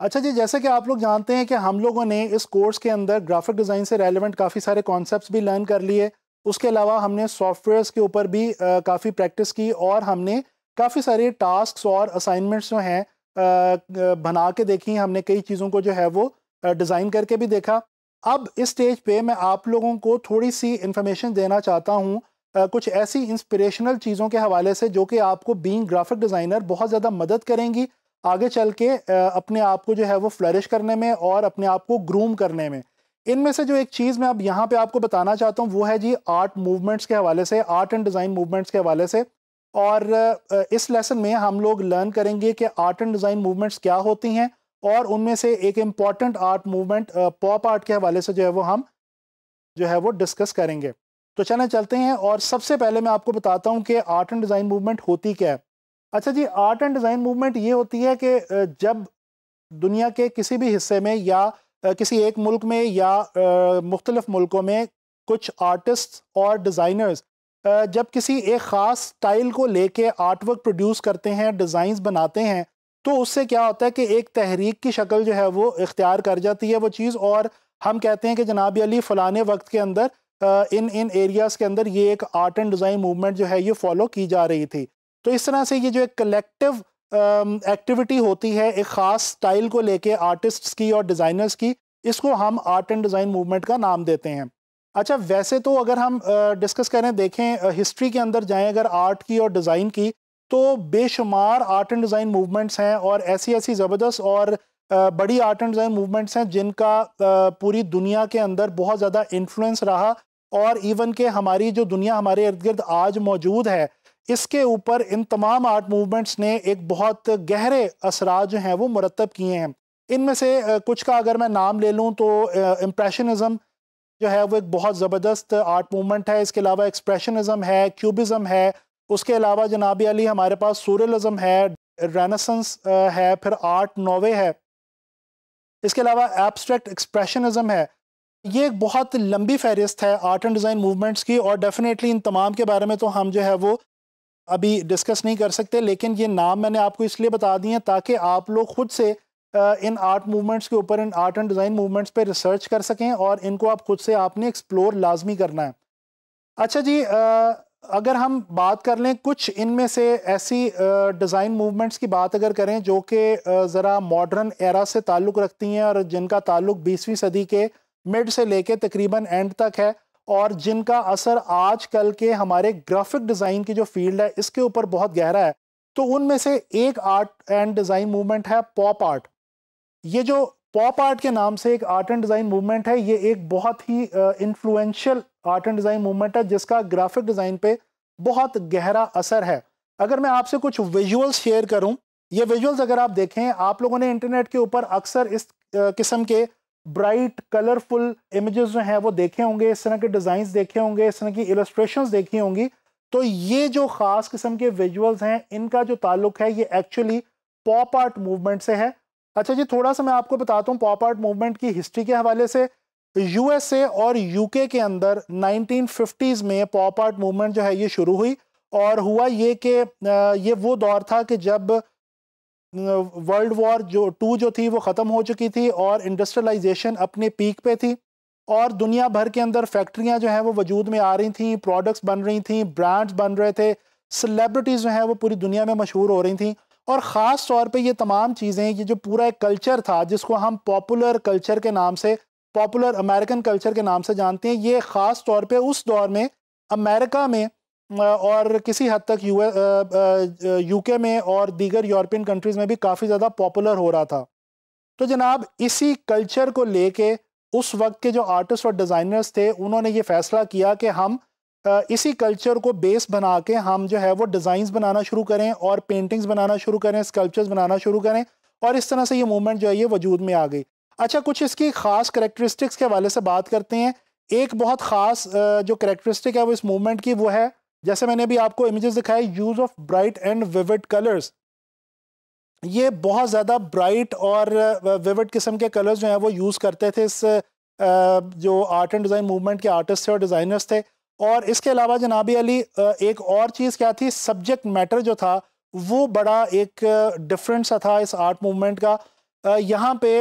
अच्छा जी जैसे कि आप लोग जानते हैं कि हम लोगों ने इस कोर्स के अंदर ग्राफिक डिज़ाइन से रेलिवेंट काफ़ी सारे कॉन्सेप्ट भी लर्न कर लिए उसके अलावा हमने सॉफ्टवेयर्स के ऊपर भी काफ़ी प्रैक्टिस की और हमने काफ़ी सारे टास्क और असाइनमेंट्स जो हैं बना के देखी हमने कई चीज़ों को जो है वो डिज़ाइन करके भी देखा अब इस स्टेज पे मैं आप लोगों को थोड़ी सी इन्फॉर्मेशन देना चाहता हूँ कुछ ऐसी इंस्पिरेशनल चीज़ों के हवाले से जो कि आपको बीइंग ग्राफिक डिज़ाइनर बहुत ज़्यादा मदद करेंगी आगे चल के अपने आप को जो है वो फ्लरिश करने में और अपने आप को ग्रूम करने में इनमें से जो एक चीज़ मैं अब यहाँ पे आपको बताना चाहता हूँ वो है जी आर्ट मूवमेंट्स के हवाले से आर्ट एंड डिज़ाइन मूवमेंट्स के हवाले से और इस लेसन में हम लोग लर्न करेंगे कि आर्ट एंड डिज़ाइन मूवमेंट्स क्या होती हैं और उनमें से एक important art movement pop art के हवाले से जो है वो हम जो है वो डिस्कस करेंगे तो चलें चलते हैं और सबसे पहले मैं आपको बताता हूँ कि आर्ट एंड डिज़ाइन मूवमेंट होती क्या है अच्छा जी आर्ट एंड डिज़ाइन मूवमेंट ये होती है कि जब दुनिया के किसी भी हिस्से में या किसी एक मुल्क में या मुख्तलिफ़ मुल्कों में कुछ आर्टिस्ट और डिज़ाइनर्स जब किसी एक ख़ास स्टाइल को लेके आर्टवर्क प्रोड्यूस करते हैं डिज़ाइन बनाते हैं तो उससे क्या होता है कि एक तहरीक की शक्ल जो है वो इख्तियार कर जाती है वो चीज़ और हम कहते हैं कि जनाब अली फ़लाने वक्त के अंदर इन इन एरियाज़ के अंदर ये एक आर्ट एंड डिज़ाइन मूवमेंट जो है ये फॉलो की जा रही थी तो इस तरह से ये जो एक कलेक्टिव एक्टिविटी um, होती है एक ख़ास स्टाइल को लेके आर्टिस्ट्स की और डिज़ाइनर्स की इसको हम आर्ट एंड डिज़ाइन मूवमेंट का नाम देते हैं अच्छा वैसे तो अगर हम डिस्कस uh, करें देखें हिस्ट्री uh, के अंदर जाएं अगर आर्ट की और डिज़ाइन की तो बेशुमार आर्ट एंड डिज़ाइन मूवमेंट्स हैं और ऐसी ऐसी ज़बरदस्त और uh, बड़ी आर्ट एंड डिज़ाइन मूवमेंट्स हैं जिनका पूरी दुनिया के अंदर बहुत ज़्यादा इन्फ्लुएंस रहा और इवन के हमारी जो दुनिया हमारे इर्द गिर्द आज मौजूद है इसके ऊपर इन तमाम आर्ट मूवमेंट्स ने एक बहुत गहरे असरा जो हैं वो मुरतब किए हैं इनमें से कुछ का अगर मैं नाम ले लूँ तो इम्प्रेशनिज़म जो है वो एक बहुत ज़बरदस्त आर्ट मूवमेंट है इसके अलावा एक्सप्रेशनिज़म है क्यूबिज़म है उसके अलावा जनाब अली हमारे पास सूरलिज़म है रेनासंस है फिर आर्ट नोवे है इसके अलावा एब्स्ट्रैक्ट एक्सप्रेशनिज़म है ये एक बहुत लंबी फहरिस्त है आर्ट एंड डिज़ाइन मूवमेंट्स की और डेफिनेटली इन तमाम के बारे में तो हम जो है वो अभी डिस्कस नहीं कर सकते लेकिन ये नाम मैंने आपको इसलिए बता दिए हैं ताकि आप लोग खुद से इन आर्ट मूवमेंट्स के ऊपर इन आर्ट एंड डिज़ाइन मूवमेंट्स पे रिसर्च कर सकें और इनको आप खुद से आपने एक्सप्लोर लाजमी करना है अच्छा जी अगर हम बात कर लें कुछ इनमें से ऐसी डिज़ाइन मूवमेंट्स की बात अगर करें जो कि ज़रा मॉडर्न एरा से ताल्लुक़ रखती हैं और जिनका ताल्लुक़ बीसवीं सदी के मिड से लेके तकरीबन एंड तक है और जिनका असर आज कल के हमारे ग्राफिक डिज़ाइन की जो फील्ड है इसके ऊपर बहुत गहरा है तो उनमें से एक आर्ट एंड डिज़ाइन मूवमेंट है पॉप आर्ट ये जो पॉप आर्ट के नाम से एक आर्ट एंड डिज़ाइन मूवमेंट है ये एक बहुत ही influential art and design movement है जिसका ग्राफिक डिज़ाइन पे बहुत गहरा असर है अगर मैं आपसे कुछ विजुअल्स शेयर करूं ये विजुअल्स अगर आप देखें आप लोगों ने इंटरनेट के ऊपर अक्सर इस किस्म के ब्राइट कलरफुल इमेजेस जो हैं वो देखे होंगे इस तरह के डिज़ाइंस देखे होंगे इस तरह की इलस्ट्रेशन देखी होंगी तो ये जो ख़ास किस्म के विजुअल्स हैं इनका जो ताल्लुक है ये एक्चुअली पॉप आर्ट मूवमेंट से है अच्छा जी थोड़ा सा मैं आपको बताता हूँ पॉप आर्ट मूवमेंट की हिस्ट्री के हवाले से यूएसए और यूके के अंदर 1950s में पॉप आर्ट मूवमेंट जो है ये शुरू हुई और हुआ ये कि ये वो दौर था कि जब वर्ल्ड वॉर जो टू जो थी वो ख़त्म हो चुकी थी और इंडस्ट्रियलाइजेशन अपने पीक पे थी और दुनिया भर के अंदर फैक्ट्रियां जो हैं वो वजूद में आ रही थी प्रोडक्ट्स बन रही थी ब्रांड्स बन रहे थे सेलेब्रिटीज़ जो हैं वो पूरी दुनिया में मशहूर हो रही थी और ख़ास तौर पर ये तमाम चीज़ें ये जो पूरा एक कल्चर था जिसको हम पॉपुलर कल्चर के नाम से पॉपुलर अमेरिकन कल्चर के नाम से जानते हैं ये ख़ास तौर पर उस दौर में अमेरिका में और किसी हद तक यू यूके में और दीगर यूरोपियन कंट्रीज़ में भी काफ़ी ज़्यादा पॉपुलर हो रहा था तो जनाब इसी कल्चर को लेके उस वक्त के जो आर्टिस्ट और डिज़ाइनर्स थे उन्होंने ये फ़ैसला किया कि हम इसी कल्चर को बेस बना के हम जो है वो डिज़ाइंस बनाना शुरू करें और पेंटिंग्स बनाना शुरू करें स्कल्पचर्स बनाना शुरू करें और इस तरह से ये मूवमेंट जो है ये वजूद में आ गई अच्छा कुछ इसकी ख़ास करेक्टरिस्टिक्स के हवाले से बात करते हैं एक बहुत ख़ास जो करेक्टरिस्टिक है वो इस मूवमेंट की वो है जैसे मैंने अभी आपको इमेजेस दिखाए use of bright and vivid colours ये बहुत ज़्यादा ब्राइट और विविड किस्म के कलर्स जो हैं वो यूज़ करते थे इस जो आर्ट एंड डिज़ाइन मूवमेंट के आर्टिस्ट थे और डिज़ाइनर्स थे और इसके अलावा जनाबी अली एक और चीज़ क्या थी सब्जेक्ट मैटर जो था वो बड़ा एक डिफरेंट सा था इस आर्ट मूवमेंट का यहाँ पे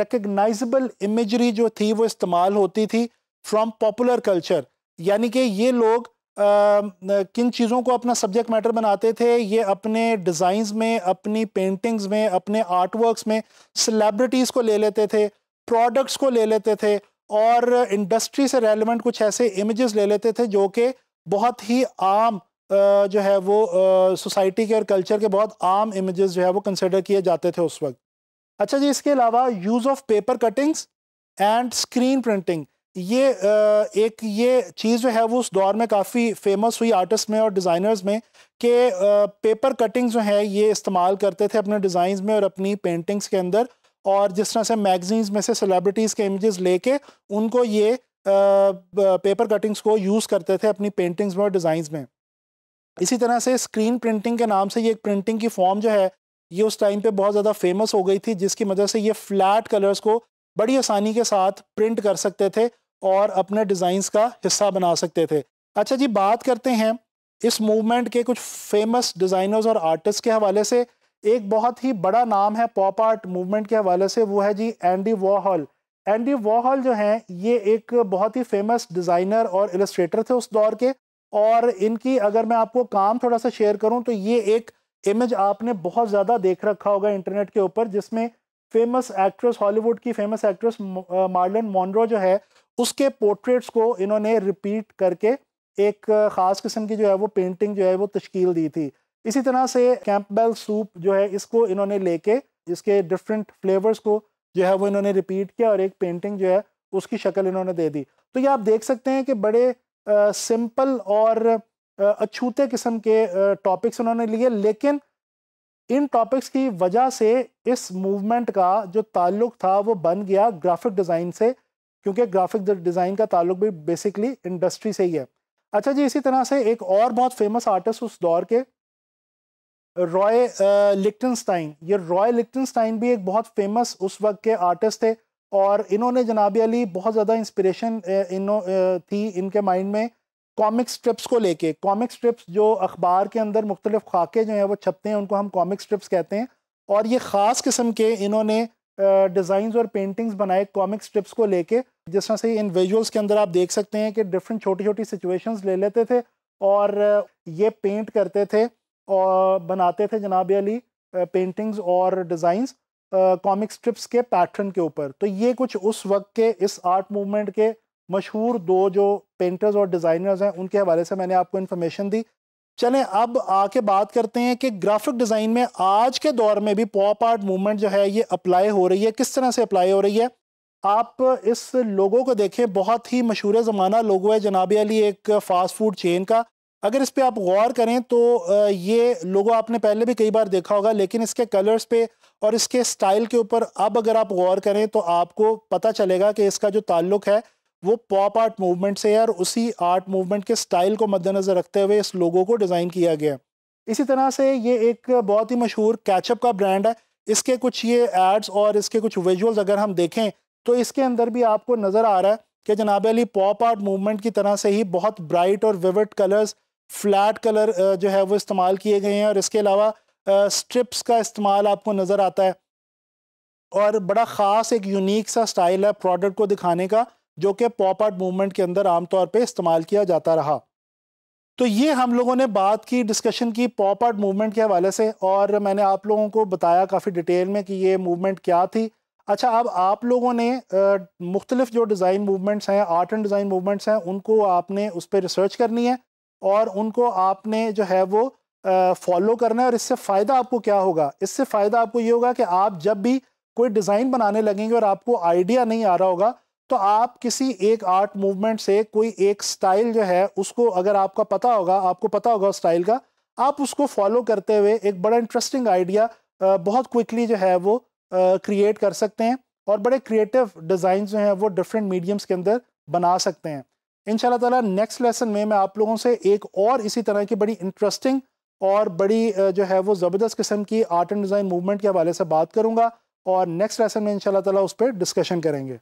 रिकग्नाइजेबल इमेजरी जो थी वो इस्तेमाल होती थी फ्रॉम पॉपुलर कल्चर यानी कि ये लोग किन चीज़ों को अपना सब्जेक्ट मैटर बनाते थे ये अपने डिज़ाइंस में अपनी पेंटिंग्स में अपने आर्टवर्क्स में सेलेब्रिटीज़ को ले लेते थे प्रोडक्ट्स को ले लेते थे और इंडस्ट्री से रेलिवेंट कुछ ऐसे इमेजेस ले लेते थे जो कि बहुत ही आम जो है वो सोसाइटी के और कल्चर के बहुत आम इमेजेस जो है वो कंसिडर किए जाते थे उस वक्त अच्छा जी इसके अलावा use of paper cuttings and screen printing ये एक ये चीज़ जो है वो उस दौर में काफ़ी फेमस हुई आर्टिस्ट में और डिज़ाइनर्स में कि पेपर कटिंग्स जो है ये इस्तेमाल करते थे अपने डिज़ाइन में और अपनी पेंटिंग्स के अंदर और जिस तरह से मैगजीन्स में से सेलेब्रिटीज़ के इमेजेस लेके उनको ये पेपर कटिंग्स को यूज़ करते थे अपनी पेंटिंग्स में और डिज़ाइंस में इसी तरह से स्क्रीन प्रिंटिंग के नाम से ये एक प्रिंटिंग की फॉर्म जो है ये उस टाइम पे बहुत ज़्यादा फेमस हो गई थी जिसकी मदद से ये फ्लैट कलर्स को बड़ी आसानी के साथ प्रिंट कर सकते थे और अपने डिज़ाइंस का हिस्सा बना सकते थे अच्छा जी बात करते हैं इस मूवमेंट के कुछ फेमस डिज़ाइनर्स और आर्टिस्ट के हवाले से एक बहुत ही बड़ा नाम है पॉप आर्ट मूवमेंट के हवाले से वो है जी एंडी वॉहल एंडी वॉहल जो हैं ये एक बहुत ही फेमस डिज़ाइनर और इलस्ट्रेटर थे उस दौर के और इनकी अगर मैं आपको काम थोड़ा सा शेयर करूं तो ये एक इमेज आपने बहुत ज़्यादा देख रखा होगा इंटरनेट के ऊपर जिसमें फेमस एक्ट्रेस हॉलीवुड की फेमस एक्ट्रेस मार्लन मॉन्ड्रो जो है उसके पोर्ट्रेट्स को इन्होंने रिपीट करके एक ख़ास किस्म की जो है वो पेंटिंग जो है वो तश्कील दी थी इसी तरह से कैंपबेल सूप जो है इसको इन्होंने लेके इसके डिफरेंट फ्लेवर्स को जो है वो इन्होंने रिपीट किया और एक पेंटिंग जो है उसकी शक्ल इन्होंने दे दी तो ये आप देख सकते हैं कि बड़े आ, सिंपल और अछूते किस्म के टॉपिक्स उन्होंने लिए लेकिन इन टॉपिक्स की वजह से इस मूवमेंट का जो ताल्लुक था वो बन गया ग्राफिक डिज़ाइन से क्योंकि ग्राफिक डिज़ाइन का ताल्लुक भी बेसिकली इंडस्ट्री से ही है अच्छा जी इसी तरह से एक और बहुत फेमस आर्टिस्ट उस दौर के रॉय लिक्टनस्टाइन uh, ये रॉय लिक्टनस्टाइन भी एक बहुत फेमस उस वक्त के आर्टिस्ट थे और इन्होंने जनाब अली बहुत ज़्यादा इंस्पिरेशन uh, इन uh, थी इनके माइंड में कॉमिक स्ट्रिप्स को लेके कॉमिक स्ट्रिप्स जो अखबार के अंदर मुख्तलिफ खाके जो हैं वो छपते हैं उनको हम कॉमिक स्ट्रिप्स कहते हैं और ये ख़ास किस्म के इन्होंने डिज़ाइंस और पेंटिंग्स बनाए कॉमिक स्ट्रिप्स को लेके जिस तरह से इन विजुअल्स के अंदर आप देख सकते हैं कि डिफरेंट छोटी छोटी सिचुएशंस ले लेते थे और ये पेंट करते थे और बनाते थे जनाब अली पेंटिंग्स और डिज़ाइंस कॉमिक स्ट्रिप्स के पैटर्न के ऊपर तो ये कुछ उस वक्त के इस आर्ट मूवमेंट के मशहूर दो जो पेंटर्स और डिज़ाइनर्स हैं उनके हवाले से मैंने आपको इन्फॉर्मेशन दी चलें अब आके बात करते हैं कि ग्राफिक डिज़ाइन में आज के दौर में भी पॉप आर्ट मूवमेंट जो है ये अप्लाई हो रही है किस तरह से अप्लाई हो रही है आप इस लोगों को देखें बहुत ही मशहूर ज़माना लोगो है जनाब अली एक फ़ास्ट फूड चेन का अगर इस पर आप गौर करें तो ये लोगो आपने पहले भी कई बार देखा होगा लेकिन इसके कलर्स पे और इसके स्टाइल के ऊपर अब अगर आप गौर करें तो आपको पता चलेगा कि इसका जो ताल्लुक है वो पॉप आर्ट मूवमेंट से है और उसी आर्ट मूवमेंट के स्टाइल को मद्देनज़र रखते हुए इस लोगो को डिज़ाइन किया गया इसी तरह से ये एक बहुत ही मशहूर कैचअप का ब्रांड है इसके कुछ ये एड्स और इसके कुछ विजुअल्स अगर हम देखें तो इसके अंदर भी आपको नज़र आ रहा है कि जनाब अली पॉप आर्ट मूवमेंट की तरह से ही बहुत ब्राइट और विविड कलर्स फ्लैट कलर जो है वो इस्तेमाल किए गए हैं और इसके अलावा स्ट्रिप्स का इस्तेमाल आपको नज़र आता है और बड़ा ख़ास एक यूनिक सा स्टाइल है प्रोडक्ट को दिखाने का जो कि पॉप आर्ट मूवमेंट के अंदर आमतौर पर इस्तेमाल किया जाता रहा तो ये हम लोगों ने बात की डिस्कशन की पॉप आर्ट मूवमेंट के हवाले से और मैंने आप लोगों को बताया काफ़ी डिटेल में कि ये मूवमेंट क्या थी अच्छा अब आप लोगों ने मुख्तलिफ जो डिज़ाइन मूवमेंट्स हैं आर्ट एंड डिज़ाइन मूवमेंट्स हैं उनको आपने उस पर रिसर्च करनी है और उनको आपने जो है वो फॉलो करना है और इससे फ़ायदा आपको क्या होगा इससे फ़ायदा आपको ये होगा कि आप जब भी कोई डिज़ाइन बनाने लगेंगे और आपको आइडिया नहीं आ रहा होगा तो आप किसी एक आर्ट मूवमेंट से कोई एक स्टाइल जो है उसको अगर आपका पता होगा आपको पता होगा उस स्टाइल का आप उसको फॉलो करते हुए एक बड़ा इंटरेस्टिंग आइडिया बहुत क्विकली जो है वो क्रिएट कर सकते हैं और बड़े क्रिएटिव डिज़ाइन जो हैं वो डिफरेंट मीडियम्स के अंदर बना सकते हैं इन ताला नेक्स्ट लेसन में मैं आप लोगों से एक और इसी तरह की बड़ी इंटरेस्टिंग और बड़ी जो है वो ज़बरदस्त किस्म की आर्ट एंड डिज़ाइन मूवमेंट के हवाले से बात करूँगा और नेक्स्ट लेसन में इन तला उस पर डिस्कशन करेंगे